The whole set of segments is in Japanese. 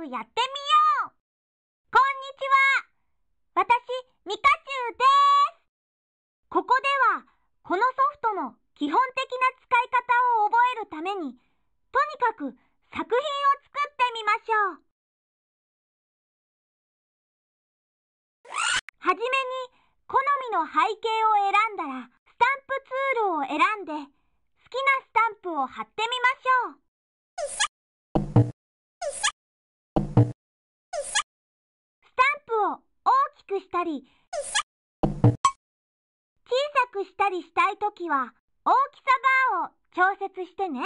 くやってみようこんにちは私、ミカチュウですここでは、このソフトの基本的な使い方を覚えるために、とにかく作品を作ってみましょうはじめに、好みの背景を選んだら、スタンプツールを選んで、好きなスタンプを貼ってみましょう。たり、小さくしたりしたいときは、大きさバーを調節してね。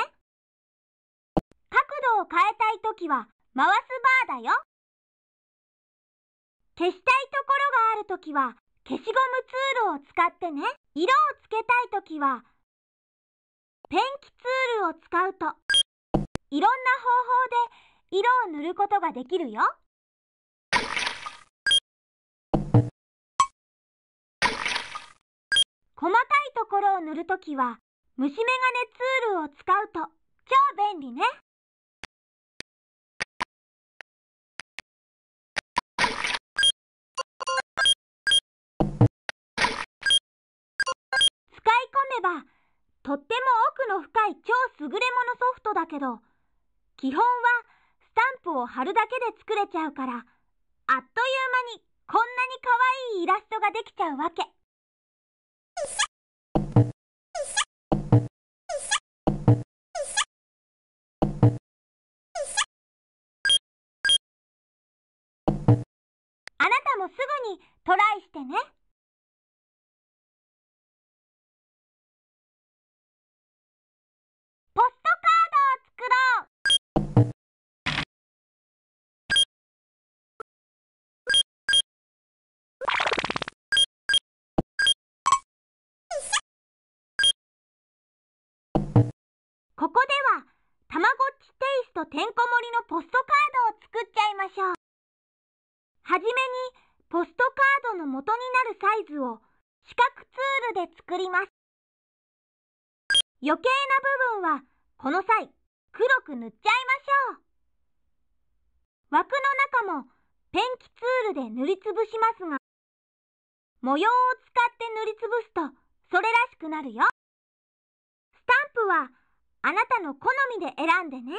角度を変えたいときは、回すバーだよ。消したいところがあるときは、消しゴムツールを使ってね。色をつけたいときは、ペンキツールを使うと、いろんな方法で色を塗ることができるよ。細かいところを塗るときは虫眼鏡ツールを使うと超便利ね。使い込めばとっても奥の深い超優れものソフトだけど基本はスタンプを貼るだけで作れちゃうからあっという間にこんなに可愛いイラストができちゃうわけ。あなたもすぐにトライしてね。ポストカードを作ろうここでは、たまごっちテイストてんこ盛りのポストカードを作っちゃいましょう。はじめに、ポストカードの元になるサイズを四角ツールで作ります。余計な部分は、この際、黒く塗っちゃいましょう。枠の中も、ペンキツールで塗りつぶしますが、模様を使って塗りつぶすと、それらしくなるよ。スタンプは、あなたの好みで選んでね。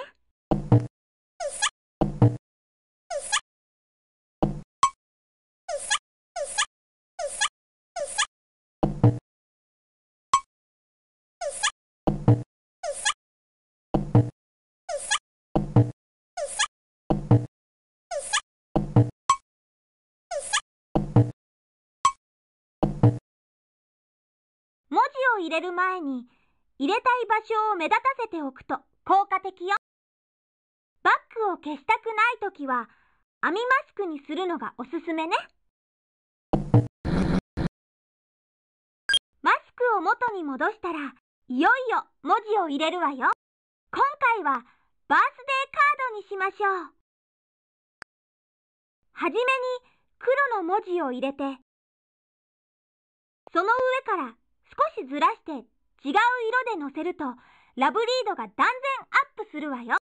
文字を入れる前に入れたい場所を目立たせておくと効果的よ。バッグを消したくないときは、網マスクにするのがおすすめね。マスクを元に戻したら、いよいよ文字を入れるわよ。今回はバースデーカードにしましょう。はじめに黒の文字を入れて、その上から少しずらして違う色でのせるとラブリードが断然アップするわよ。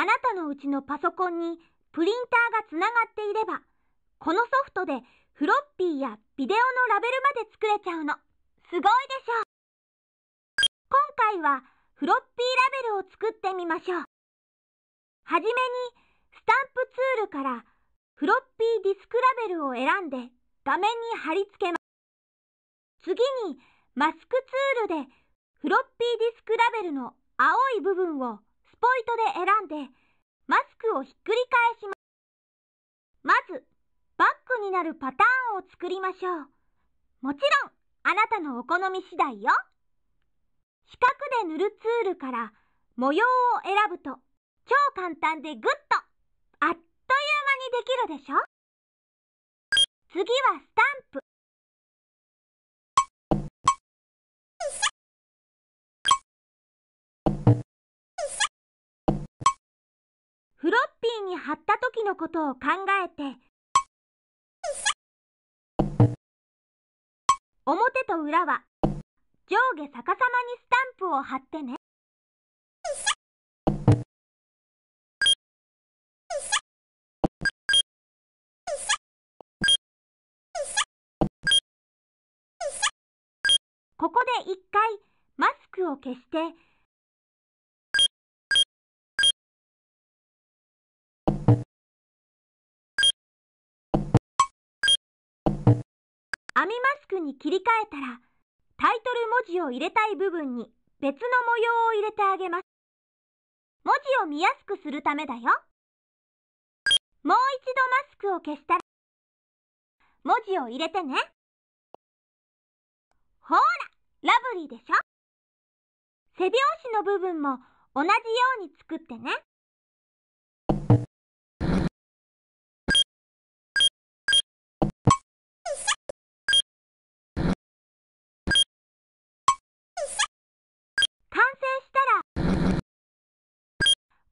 あなたのうちのパソコンにプリンターがつながっていれば、このソフトでフロッピーやビデオのラベルまで作れちゃうの。すごいでしょ今回はフロッピーラベルを作ってみましょう。はじめにスタンプツールからフロッピーディスクラベルを選んで画面に貼り付けます。次にマスクツールでフロッピーディスクラベルの青い部分をポイトで選んで、マスクをひっくり返します。まず、バッグになるパターンを作りましょう。もちろん、あなたのお好み次第よ。四角で塗るツールから模様を選ぶと、超簡単でグッと、あっという間にできるでしょ次はスタンプ。フロッピーに貼った時のことを考えて表と裏は上下逆さまにスタンプを貼ってね。ここで一回マスクを消して網マスクに切り替えたら、タイトル文字を入れたい部分に別の模様を入れてあげます。文字を見やすくするためだよ。もう一度マスクを消したら、文字を入れてね。ほら、ラブリーでしょ背表紙の部分も同じように作ってね。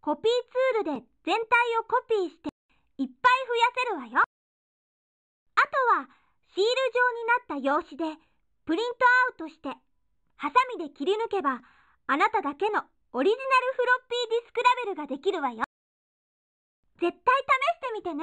コピーツールで全体をコピーしていっぱい増やせるわよ。あとはシール状になった用紙でプリントアウトしてハサミで切り抜けばあなただけのオリジナルフロッピーディスクラベルができるわよ。絶対試してみてね。